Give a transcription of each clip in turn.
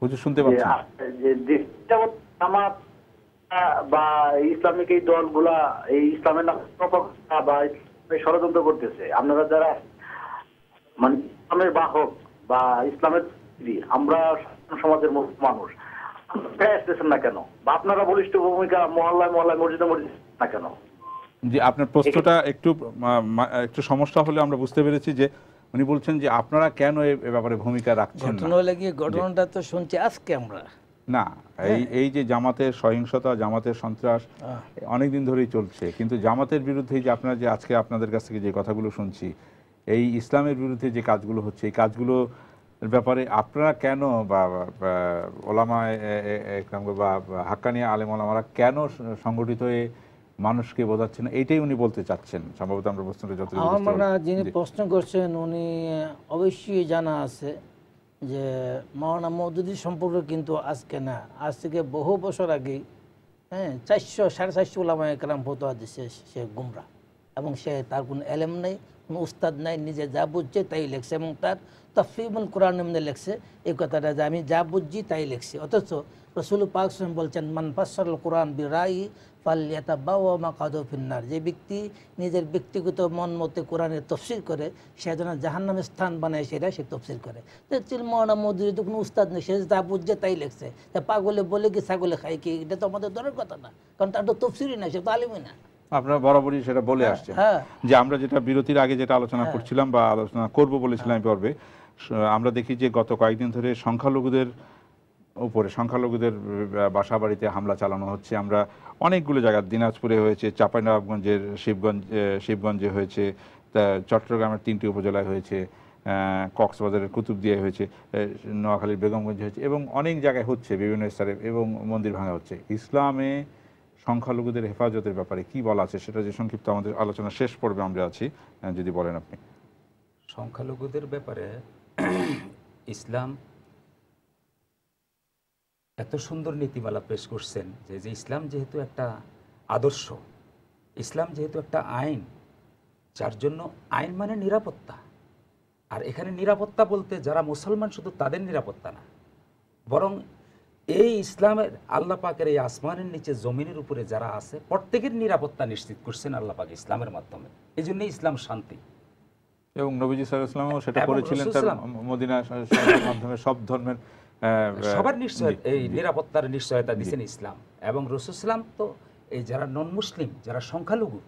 হুজুর শুনতে পাচ্ছেন বা ইসলামিক এই দলগুলা এই ইসলামের বা ষড়যন্ত্র করতেছে আপনারা যারা মানে ইসলামের বাহক বা ইসলামের আমরা সমাজের মানুষ আসতেছেন না কেন বা আপনারা বলিষ্ঠ ভূমিকা মহল্লায় মহল্লায় মসজিদে মসজিদ না কেন যে আপনার প্রশ্নটা একটু একটু সমস্যা হলে আমরা বুঝতে পেরেছি যে উনি বলছেন যে আপনারা কেন এ ব্যাপারে ভূমিকা রাখছেন ঘটনা হলে গিয়ে ঘটনাটা তো শুনছি আজকে আমরা না এই হ্যাঁ। এই যে জামাতের সহিংসতা জামাতের সন্ত্রাস অনেক দিন ধরেই চলছে কিন্তু জামাতের বিরুদ্ধে যে আপনারা যে আজকে আপনাদের কাছ থেকে যে কথাগুলো শুনছি এই ইসলামের বিরুদ্ধে যে কাজগুলো হচ্ছে এই কাজগুলো ব্যাপারে আপনারা কেন বা ওলামা বা হাক্কানিয়া আলেম ওলামারা কেন সংগঠিত হয়ে মানুষকে বোঝাচ্ছেন এইটাই উনি বলতে চাচ্ছেন সম্ভবত আমরা প্রশ্নটা যত যিনি প্রশ্ন করছেন উনি অবশ্যই জানা আছে যে মাওনা মৌদুদি সম্পর্কে কিন্তু আজকে না আজ থেকে বহু বছর আগে হ্যাঁ চারশো সাড়ে চারশো ওলামায় কালাম ফতোয়া দিছে সে গুমরা এবং সে তার কোনো এলেম নেই কোনো উস্তাদ নাই নিজে যা বুঝছে তাই লেখছে এবং তার তফিমুল কোরআন এমনি লেখছে এই কথাটা যে আমি যা বুঝছি তাই লেখছি অথচ রসুল পাক বলছেন মানফাসল কোরআন বি বিরাই ফাল্লিয়াতা বাবা মা কাদো ফিন্নার যে ব্যক্তি নিজের ব্যক্তিগত মন মতে কোরআনের তফসিল করে সে যেন জাহান্নামে স্থান বানায় সেটা সে তফসিল করে চিল মহানা মধুর তো কোনো উস্তাদ নেই সে যা বুঝছে তাই লেখছে পাগলে বলে কি ছাগলে খাই কি এটা তো আমাদের দরের কথা না কারণ তার তো তফসিলই না সে তো আলিমই না আপনারা বরাবরই সেটা বলে হ্যাঁ, আসছে হ্যাঁ। যে আমরা যেটা বিরতির আগে যেটা আলোচনা হ্যাঁ। করছিলাম বা আলোচনা করব বলেছিলাম পর্বে আমরা দেখি যে গত কয়েকদিন ধরে সংখ্যালঘুদের উপরে সংখ্যালঘুদের বাসা বাড়িতে হামলা চালানো হচ্ছে আমরা অনেকগুলো জায়গা দিনাজপুরে হয়েছে চাঁপাইনবাবগঞ্জের শিবগঞ্জ শিবগঞ্জে হয়েছে চট্টগ্রামের তিনটি উপজেলায় হয়েছে কক্সবাজারের কুতুবদিয়ায় হয়েছে নোয়াখালীর বেগমগঞ্জে হয়েছে এবং অনেক জায়গায় হচ্ছে বিভিন্ন স্তরে এবং মন্দির ভাঙা হচ্ছে ইসলামে সংখ্যালঘুদের হেফাজতের ব্যাপারে কি বলা আছে সেটা যে সংক্ষিপ্ত আমাদের আলোচনা শেষ পর্বে আমরা আছি যদি বলেন আপনি সংখ্যালঘুদের ব্যাপারে ইসলাম এত সুন্দর নীতিমালা পেশ করছেন যে যে ইসলাম যেহেতু একটা আদর্শ ইসলাম যেহেতু একটা আইন যার জন্য আইন মানে নিরাপত্তা আর এখানে নিরাপত্তা বলতে যারা মুসলমান শুধু তাদের নিরাপত্তা না বরং এই ইসলামের আল্লাহ পাকের এই আসমানের নিচে জমিনের উপরে যারা আছে প্রত্যেকের নিরাপত্তা নিশ্চিত করছেন আল্লাহ পাক ইসলামের মাধ্যমে এই জন্য ইসলাম শান্তি এবং নবীজি সাল্লাহ সেটা করেছিলেন তার মদিনা মাধ্যমে সব ধর্মের সবার নিশ্চয় এই নিরাপত্তার নিশ্চয়তা দিয়েছেন ইসলাম এবং রসুসলাম তো এই যারা নন মুসলিম যারা সংখ্যালঘু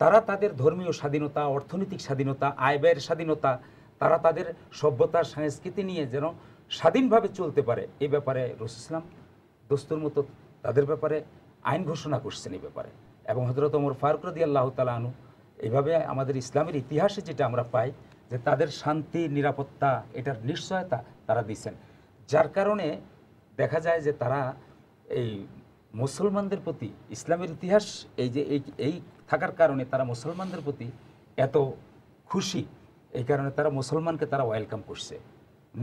তারা তাদের ধর্মীয় স্বাধীনতা অর্থনৈতিক স্বাধীনতা আয় ব্যয়ের স্বাধীনতা তারা তাদের সভ্যতা সংস্কৃতি নিয়ে যেন স্বাধীনভাবে চলতে পারে এ ব্যাপারে ইসলাম দোস্তর মতো তাদের ব্যাপারে আইন ঘোষণা করছেন এই ব্যাপারে এবং হজরত ওমর ফারুক রদি আল্লাহ তালাহনু এইভাবে আমাদের ইসলামের ইতিহাসে যেটা আমরা পাই যে তাদের শান্তি নিরাপত্তা এটার নিশ্চয়তা তারা দিচ্ছেন যার কারণে দেখা যায় যে তারা এই মুসলমানদের প্রতি ইসলামের ইতিহাস এই যে এই থাকার কারণে তারা মুসলমানদের প্রতি এত খুশি এই কারণে তারা মুসলমানকে তারা ওয়েলকাম করছে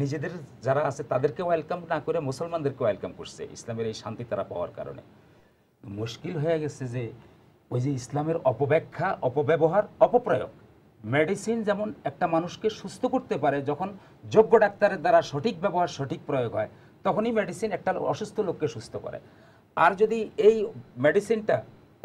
নিজেদের যারা আছে তাদেরকে ওয়েলকাম না করে মুসলমানদেরকে ওয়েলকাম করছে ইসলামের এই শান্তি তারা পাওয়ার কারণে মুশকিল হয়ে গেছে যে ওই যে ইসলামের অপব্যাখ্যা অপব্যবহার অপপ্রয়োগ মেডিসিন যেমন একটা মানুষকে সুস্থ করতে পারে যখন যোগ্য ডাক্তারের দ্বারা সঠিক ব্যবহার সঠিক প্রয়োগ হয় তখনই মেডিসিন একটা অসুস্থ লোককে সুস্থ করে আর যদি এই মেডিসিনটা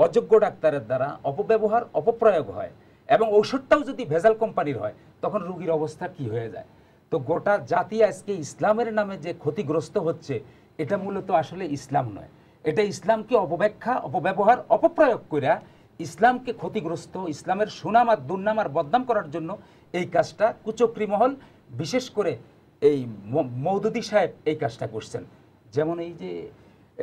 অযোগ্য ডাক্তারের দ্বারা অপব্যবহার অপপ্রয়োগ হয় এবং ঔষধটাও যদি ভেজাল কোম্পানির হয় তখন রুগীর অবস্থা কি হয়ে যায় তো গোটা জাতি আজকে ইসলামের নামে যে ক্ষতিগ্রস্ত হচ্ছে এটা মূলত আসলে ইসলাম নয় এটা ইসলামকে অপব্যাখ্যা অপব্যবহার অপপ্রয়োগ করে ইসলামকে ক্ষতিগ্রস্ত ইসলামের সুনাম আর দুর্নাম আর বদনাম করার জন্য এই কাজটা কুচক্রি মহল বিশেষ করে এই মৌদুদি সাহেব এই কাজটা করছেন যেমন এই যে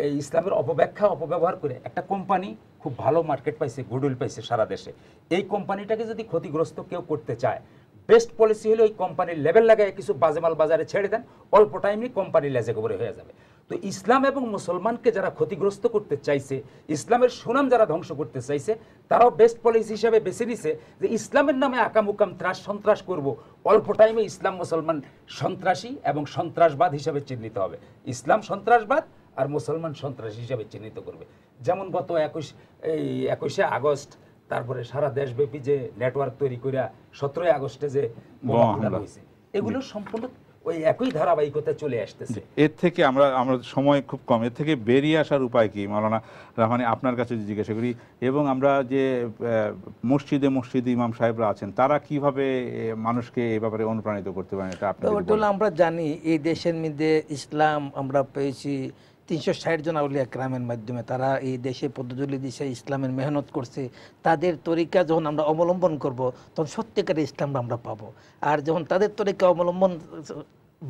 এই ইসলামের অপব্যাখ্যা অপব্যবহার করে একটা কোম্পানি খুব ভালো মার্কেট পাইছে গুডউইল পাইছে সারা দেশে এই কোম্পানিটাকে যদি ক্ষতিগ্রস্ত কেউ করতে চায় বেস্ট পলিসি হলে ওই কোম্পানির লেভেল লাগায় কিছু বাজেমাল বাজারে ছেড়ে দেন অল্প টাইমে কোম্পানি লেজে গোবরে হয়ে যাবে তো ইসলাম এবং মুসলমানকে যারা ক্ষতিগ্রস্ত করতে চাইছে ইসলামের সুনাম যারা ধ্বংস করতে চাইছে তারাও বেস্ট পলিসি হিসাবে বেছে নিছে যে ইসলামের নামে আকামুকাম ত্রাস সন্ত্রাস করব অল্প টাইমে ইসলাম মুসলমান সন্ত্রাসী এবং সন্ত্রাসবাদ হিসাবে চিহ্নিত হবে ইসলাম সন্ত্রাসবাদ আর মুসলমান সন্ত্রাসী হিসাবে চিহ্নিত করবে যেমন গত একুশ এই একুশে আগস্ট তারপরে সারা দেশব্যাপী যে নেটওয়ার্ক তৈরি করিয়া সতেরোই আগস্টে যে হয়েছে এগুলো সম্পূর্ণ ওই একই ধারাবাহিকতা চলে আসতেছে এর থেকে আমরা আমরা সময় খুব কম এর থেকে বেরিয়ে আসার উপায় কি মাওলানা রহমানি আপনার কাছে জিজ্ঞাসা করি এবং আমরা যে মসজিদে মসজিদে ইমাম সাহেবরা আছেন তারা কিভাবে মানুষকে এই ব্যাপারে অনুপ্রাণিত করতে পারেন এটা আপনার আমরা জানি এই দেশের মধ্যে ইসলাম আমরা পেয়েছি তিনশো ষাট জন আউলিয়া ক্রামের মাধ্যমে তারা এই দেশে পদ্মজলি দিশে ইসলামের মেহনত করছে তাদের তরিকা যখন আমরা অবলম্বন করব তখন সত্যিকারের ইসলাম আমরা পাবো আর যখন তাদের তরিকা অবলম্বন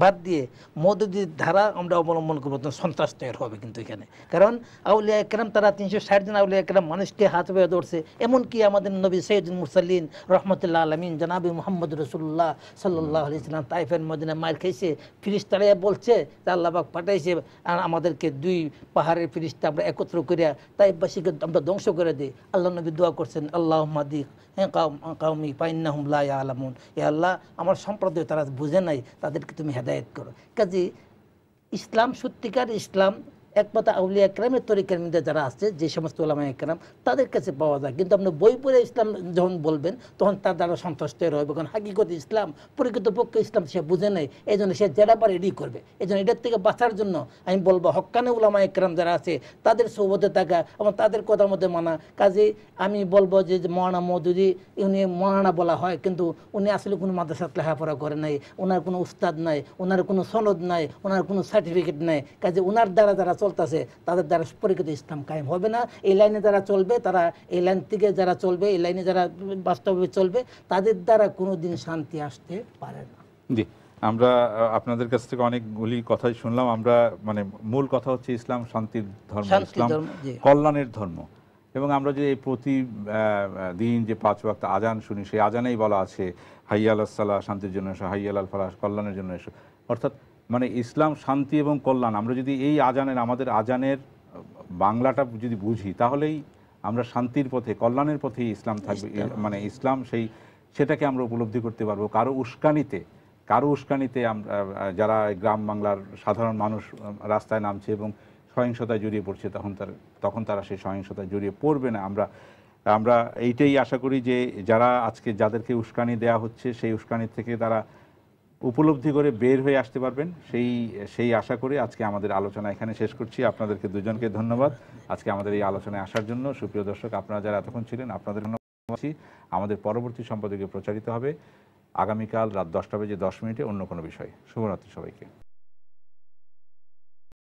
বাদ দিয়ে মদদির ধারা আমরা অবলম্বন করবো সন্ত্রাস তৈরি হবে কিন্তু এখানে কারণ আউলিয়া একরাম তারা তিনশো ষাট জন আউলিয়া একরাম মানুষকে হাত বেয়ে ধরছে এমনকি আমাদের নবী সৈয়দ মুসাল্লিন রহমতুল্লাহ আলমিন জানাবি মোহাম্মদ রসুল্লাহ সাল্লাহ ইসলাম তাইফের মদিনা মায়ের খেয়েছে ফিরিস ফিরিস্তারাইয়া বলছে আল্লাহবাক পাঠাইছে আমাদেরকে দুই পাহাড়ের ফিরিসটা আমরা একত্র করিয়া তাইফবাসীকে আমরা ধ্বংস করে দিই আল্লাহ নবী দোয়া করছেন আল্লাহ মাদিক হ্যাঁ কাউমি পাইন্না হুমলা ইয়া আলামুন ইয়া আল্লাহ আমার সম্প্রদায় তারা বুঝে নাই তাদেরকে তুমি হেদায়ত করো কাজে ইসলাম সত্যিকার ইসলাম একমাত্র আউলিয়া একরামের তরিকার মধ্যে যারা আছে যে সমস্ত ওলামা একরাম তাদের কাছে পাওয়া যায় কিন্তু আপনি বই পড়ে ইসলাম যখন বলবেন তখন তার দ্বারা সন্তুষ্ট হবে কারণ হাকিগত ইসলাম প্রকৃত পক্ষে ইসলাম সে বুঝে নেয় এই জন্য সে যেটা পারে এডি করবে এই জন্য এটার থেকে বাঁচার জন্য আমি বলবো হকানে ওলামা একরাম যারা আছে তাদের সৌবতে থাকা এবং তাদের কথা মধ্যে মানা কাজে আমি বলবো যে মহানা মজুরি উনি মহানা বলা হয় কিন্তু উনি আসলে কোনো মাদ্রাসাত লেখাপড়া করে নাই ওনার কোনো উস্তাদ নাই ওনার কোনো সনদ নাই ওনার কোনো সার্টিফিকেট নাই কাজে ওনার দ্বারা যারা চলতেছে তাদের দ্বারা পরিকৃত ইসলাম কায়েম হবে না এই লাইনে যারা চলবে তারা এই লাইন থেকে যারা চলবে এই লাইনে যারা বাস্তবে চলবে তাদের দ্বারা কোনো দিন শান্তি আসতে পারে না জি আমরা আপনাদের কাছ থেকে অনেকগুলি কথাই শুনলাম আমরা মানে মূল কথা হচ্ছে ইসলাম শান্তির ধর্ম ইসলাম কল্যাণের ধর্ম এবং আমরা যে প্রতি দিন যে পাঁচ ওয়াক্ত আজান শুনি সেই আজানেই বলা আছে হাইয়াল আসাল্লাহ শান্তির জন্য এসো হাইয়াল আল ফালাহ কল্যাণের জন্য এসো অর্থাৎ মানে ইসলাম শান্তি এবং কল্যাণ আমরা যদি এই আজানের আমাদের আজানের বাংলাটা যদি বুঝি তাহলেই আমরা শান্তির পথে কল্যাণের পথে ইসলাম থাকবে মানে ইসলাম সেই সেটাকে আমরা উপলব্ধি করতে পারবো কারো উস্কানিতে কারো উস্কানিতে আমরা যারা গ্রাম বাংলার সাধারণ মানুষ রাস্তায় নামছে এবং সহিংসতায় জড়িয়ে পড়ছে তখন তার তখন তারা সেই সহিংসতায় জড়িয়ে পড়বে না আমরা আমরা এইটাই আশা করি যে যারা আজকে যাদেরকে উস্কানি দেয়া হচ্ছে সেই উস্কানি থেকে তারা উপলব্ধি করে বের হয়ে আসতে পারবেন সেই সেই আশা করে আজকে আমাদের আলোচনা এখানে শেষ করছি আপনাদেরকে দুজনকে ধন্যবাদ আজকে আমাদের এই আলোচনায় আসার জন্য সুপ্রিয় দর্শক আপনারা যারা এতক্ষণ ছিলেন আপনাদের আমাদের পরবর্তী সম্পাদকে প্রচারিত হবে আগামীকাল রাত দশটা বেজে দশ মিনিটে অন্য কোনো বিষয়ে শুভরাত্রি সবাইকে